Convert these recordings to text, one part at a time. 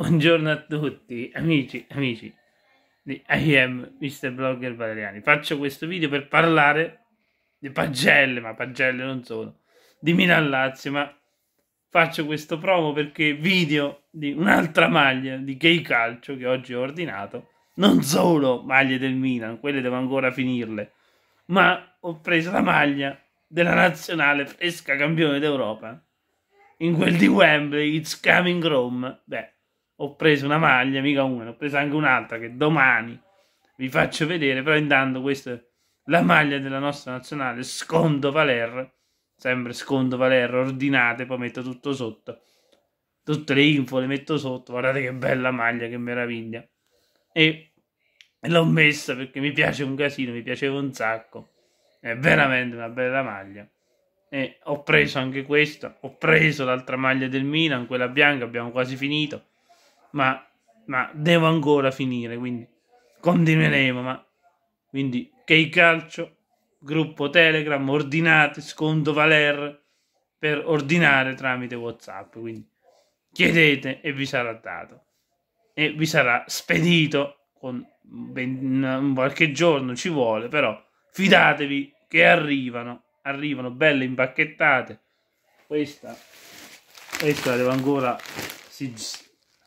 Buongiorno a tutti, amici, amici di am Mr. Blogger Valeriani. Faccio questo video per parlare di pagelle, ma pagelle non sono, di Milan Lazio, ma faccio questo promo perché video di un'altra maglia di gay calcio che oggi ho ordinato. Non solo maglie del Milan, quelle devo ancora finirle, ma ho preso la maglia della nazionale fresca campione d'Europa. In quel di Wembley, It's Coming Rome. Beh, ho preso una maglia, mica una, ne ho presa anche un'altra che domani vi faccio vedere, però intanto questa è la maglia della nostra nazionale, Scondo Valer, sempre Scondo Valer, ordinate, poi metto tutto sotto, tutte le info le metto sotto, guardate che bella maglia, che meraviglia, e l'ho messa perché mi piace un casino, mi piaceva un sacco, è veramente una bella maglia. E ho preso anche questa, ho preso l'altra maglia del Milan, quella bianca, abbiamo quasi finito ma, ma devo ancora finire, quindi continueremo. Ma, quindi, che il calcio, gruppo Telegram, ordinate, sconto Valer per ordinare tramite WhatsApp. Quindi chiedete e vi sarà dato e vi sarà spedito con ben, qualche giorno ci vuole, però fidatevi che arrivano, arrivano belle impacchettate. Questa, questa devo ancora si,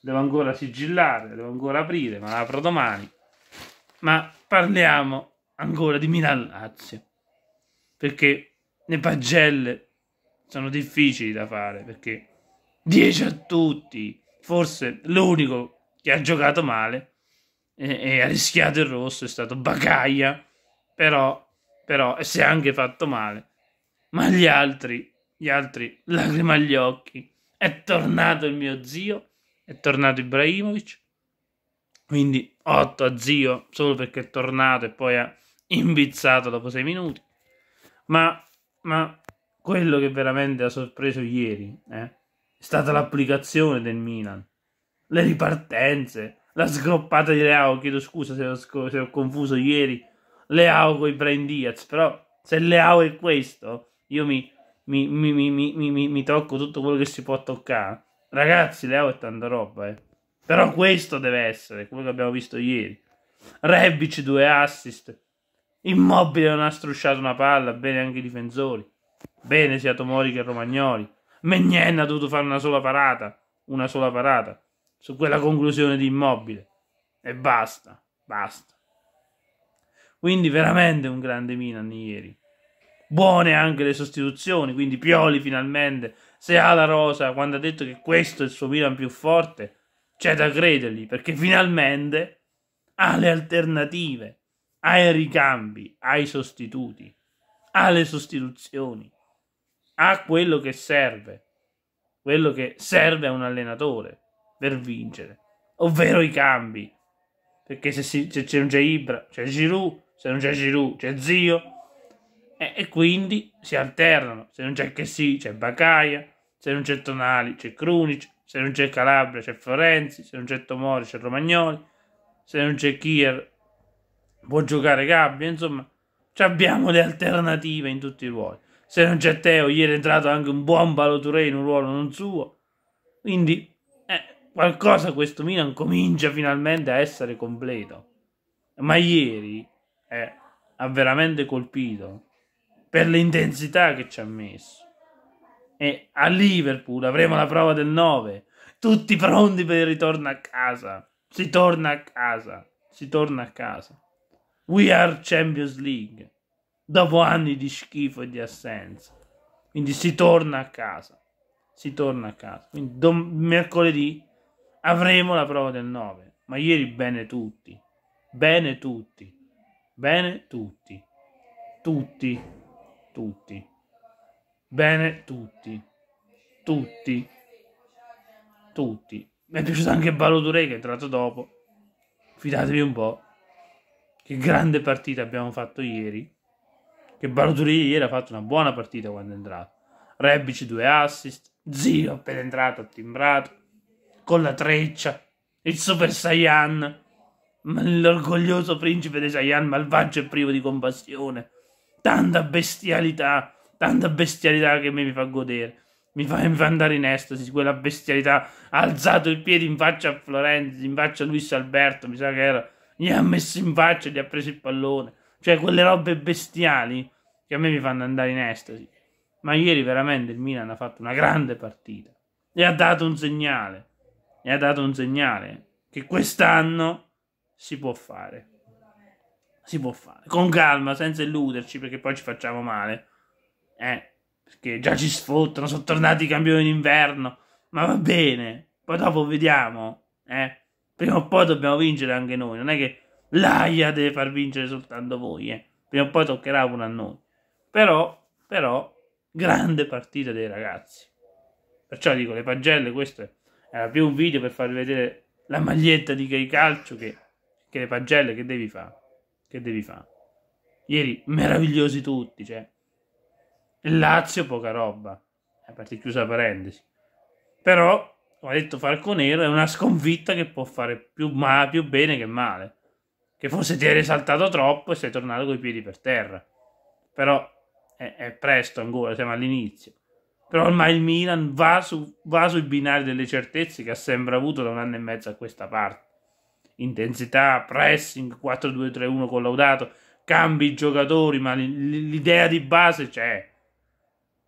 devo ancora sigillare, devo ancora aprire, ma la apro domani. Ma parliamo ancora di Milan-Lazio, perché le pagelle sono difficili da fare, perché 10 a tutti, forse l'unico che ha giocato male e, e ha rischiato il rosso è stato Bagaglia, però, però si è anche fatto male. Ma gli altri, gli altri, lacrima agli occhi, è tornato il mio zio è tornato Ibrahimovic. Quindi 8 a zio solo perché è tornato e poi ha imbizzato dopo 6 minuti. Ma, ma quello che veramente ha sorpreso ieri eh, è stata l'applicazione del Milan, le ripartenze, la sgroppata di Leao. Chiedo scusa se ho, se ho confuso ieri Leao con Ibrahim Diaz, però se Leao è questo, io mi, mi, mi, mi tocco tutto quello che si può toccare Ragazzi, Leo è tanta roba, eh. Però questo deve essere, come abbiamo visto ieri. Rebic due assist. Immobile non ha strusciato una palla, bene anche i difensori. Bene sia Tomori che Romagnoli. Megnen ha dovuto fare una sola parata, una sola parata, su quella conclusione di Immobile. E basta, basta. Quindi veramente un grande Milan ieri buone anche le sostituzioni, quindi Pioli finalmente, se ha la rosa, quando ha detto che questo è il suo Milan più forte, c'è da credergli, perché finalmente ha le alternative, ha i ricambi, ha i sostituti, ha le sostituzioni, ha quello che serve, quello che serve a un allenatore per vincere, ovvero i cambi. Perché se, si, se c'è un Ibra, c'è Giroud, se non c'è Giroud, c'è Zio, e, e quindi si alternano. Se non c'è che sì, c'è Bacaia, se non c'è Tonali, c'è Krunic, se non c'è Calabria, c'è Florenzi, se non c'è Tomori, c'è Romagnoli, se non c'è Kier, può giocare Gabbia, insomma, abbiamo le alternative in tutti i ruoli. Se non c'è Teo, ieri è entrato anche un buon Baloturè in un ruolo non suo. Quindi eh, qualcosa questo Milan comincia finalmente a essere completo. Ma ieri eh, ha veramente colpito per l'intensità che ci ha messo. E a Liverpool avremo la prova del 9, tutti pronti per il ritorno a casa. Si torna a casa, si torna a casa. We are Champions League, dopo anni di schifo e di assenza. Quindi si torna a casa, si torna a casa. Quindi dom- mercoledì avremo la prova del 9, ma ieri bene tutti, bene tutti, bene tutti, tutti tutti. Bene tutti. Tutti. Tutti. Mi è piaciuto anche Balodurei che è entrato dopo. Fidatevi un po'. Che grande partita abbiamo fatto ieri. Che Balodurei ieri ha fatto una buona partita quando è entrato. Rebic due assist. Zio appena entrato, timbrato. Con la treccia. Il Super Saiyan l'orgoglioso principe dei Saiyan malvagio e privo di compassione, tanta bestialità, tanta bestialità che mi fa godere. Mi fa, mi fa andare in estasi quella bestialità. Ha alzato il piede in faccia a Florenzi, in faccia a Luis Alberto, mi sa che era. Gli ha messo in faccia, gli ha preso il pallone. Cioè, quelle robe bestiali che a me mi fanno andare in estasi. Ma ieri veramente il Milan ha fatto una grande partita. E ha dato un segnale. E ha dato un segnale che quest'anno si può fare si può fare. Con calma, senza illuderci, perché poi ci facciamo male. Eh, perché già ci sfottano, sono tornati i campioni d'inverno. Ma va bene, poi dopo vediamo. Eh, prima o poi dobbiamo vincere anche noi. Non è che l'AIA deve far vincere soltanto voi. Eh. Prima o poi toccherà pure a noi. Però, però, grande partita dei ragazzi. Perciò dico, le pagelle, questo era più un video per farvi vedere la maglietta di che calcio che, che le pagelle che devi fare. Che devi fare? Ieri meravigliosi tutti, cioè. Il Lazio poca roba. A parte chiusa parentesi. Però, come ha detto Falconero, è una sconfitta che può fare più, ma- più bene che male. Che forse ti eri saltato troppo e sei tornato coi piedi per terra. Però è, è presto ancora, siamo all'inizio. Però ormai il Milan va, su, va sui binari delle certezze che ha sempre avuto da un anno e mezzo a questa parte intensità, pressing, 4-2-3-1 collaudato, cambi i giocatori, ma l'idea di base c'è.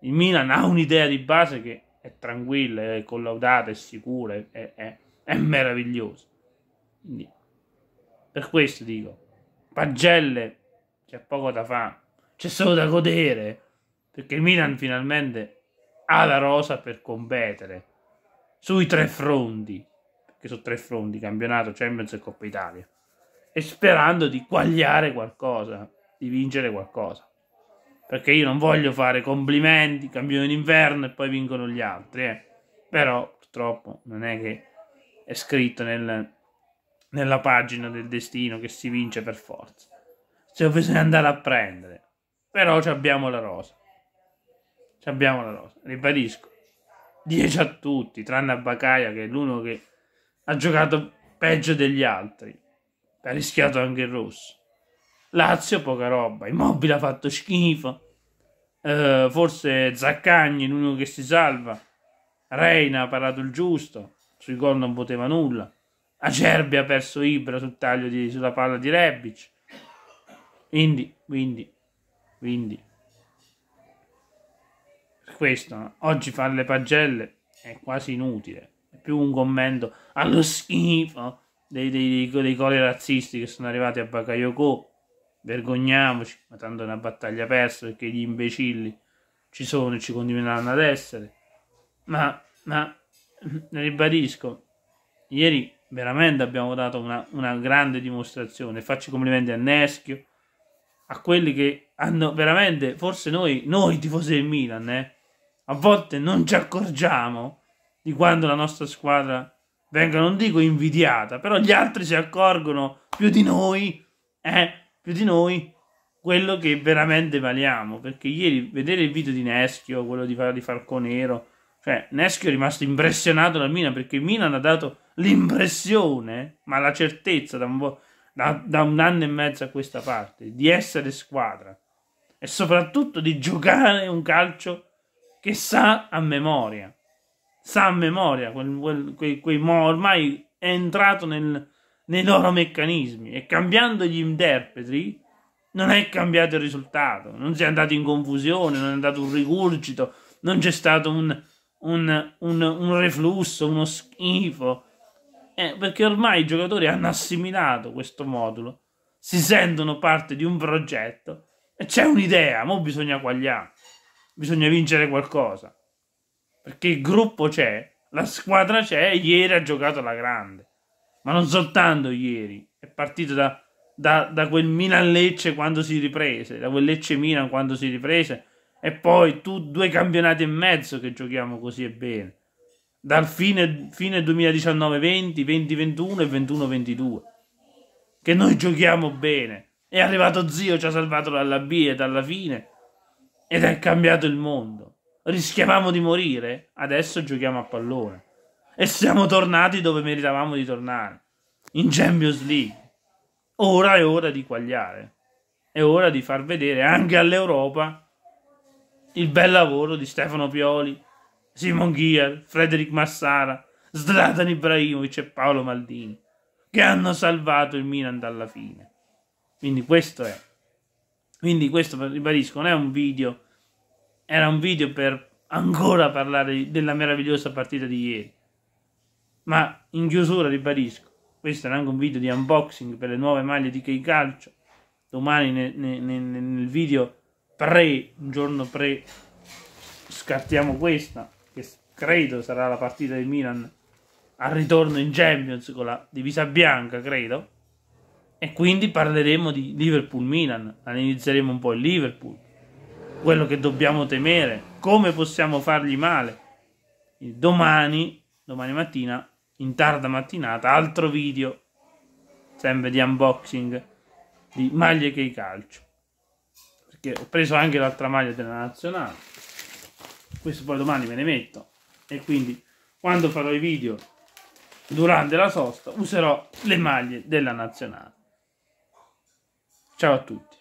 Il Milan ha un'idea di base che è tranquilla, è collaudata, è sicura, è, è, è meravigliosa. Quindi, per questo dico, pagelle, c'è poco da fare, c'è solo da godere, perché il Milan finalmente ha la rosa per competere sui tre fronti anche su tre fronti, campionato, Champions e Coppa Italia, e sperando di guagliare qualcosa, di vincere qualcosa. Perché io non voglio fare complimenti, campione d'inverno e poi vincono gli altri, eh. però purtroppo non è che è scritto nel, nella pagina del destino che si vince per forza. Se cioè, bisogna andare a prendere, però abbiamo la rosa. Abbiamo la rosa, ribadisco. 10 a tutti, tranne a Bacaia che è l'uno che ha giocato peggio degli altri, ha rischiato anche il rosso. Lazio poca roba, Immobile ha fatto schifo, eh, forse Zaccagni l'unico che si salva, Reina ha parato il giusto, sui gol non poteva nulla, Acerbi ha perso Ibra sul taglio di, sulla palla di Rebic, quindi, quindi, quindi, per questo oggi fare le pagelle è quasi inutile più un commento allo schifo dei, dei, dei, dei cori razzisti che sono arrivati a Bakayoko. Vergogniamoci, ma tanto è una battaglia persa perché gli imbecilli ci sono e ci continueranno ad essere. Ma, ma ribadisco, ieri veramente abbiamo dato una, una grande dimostrazione. Faccio i complimenti a Neschio, a quelli che hanno veramente, forse noi, noi tifosi del Milan, eh, a volte non ci accorgiamo di quando la nostra squadra venga, non dico invidiata, però gli altri si accorgono più di noi, eh, più di noi, quello che veramente valiamo. Perché ieri vedere il video di Neschio, quello di, di Falconero, cioè Neschio è rimasto impressionato da Milan perché Milan ha dato l'impressione, ma la certezza da un, da, da un anno e mezzo a questa parte, di essere squadra e soprattutto di giocare un calcio che sa a memoria sa memoria, quel, quel, quei, quei, ormai è entrato nel, nei loro meccanismi e cambiando gli interpreti non è cambiato il risultato, non si è andato in confusione, non è andato un rigurgito, non c'è stato un, un, un, un reflusso, uno schifo, eh, perché ormai i giocatori hanno assimilato questo modulo, si sentono parte di un progetto e c'è un'idea, ma bisogna quagliare, bisogna vincere qualcosa. Perché il gruppo c'è, la squadra c'è, ieri ha giocato la grande. Ma non soltanto ieri, è partito da, da, da quel Milan-Lecce quando si riprese, da quel Lecce-Milan quando si riprese, e poi tu due campionati e mezzo che giochiamo così e bene. Dal fine, fine 2019-20, 2021 e 21-22. Che noi giochiamo bene. È arrivato zio, ci ha salvato dalla B e dalla fine. Ed è cambiato il mondo rischiavamo di morire, adesso giochiamo a pallone. E siamo tornati dove meritavamo di tornare, in Champions League. Ora è ora di quagliare. È ora di far vedere anche all'Europa il bel lavoro di Stefano Pioli, Simon Ghier, Frederic Massara, Zlatan Ibrahimovic e Paolo Maldini, che hanno salvato il Milan dalla fine. Quindi questo è. Quindi questo, ribadisco, non è un video era un video per ancora parlare della meravigliosa partita di ieri. Ma in chiusura ribadisco, questo era anche un video di unboxing per le nuove maglie di Key Calcio. Domani ne, ne, ne, nel video pre, un giorno pre, scartiamo questa, che credo sarà la partita di Milan al ritorno in Champions con la divisa bianca, credo. E quindi parleremo di Liverpool-Milan, analizzeremo un po' il Liverpool quello che dobbiamo temere, come possiamo fargli male. Domani, domani mattina, in tarda mattinata, altro video, sempre di unboxing di maglie che i calcio. Perché ho preso anche l'altra maglia della nazionale. Questo poi domani me ne metto. E quindi quando farò i video durante la sosta userò le maglie della nazionale. Ciao a tutti.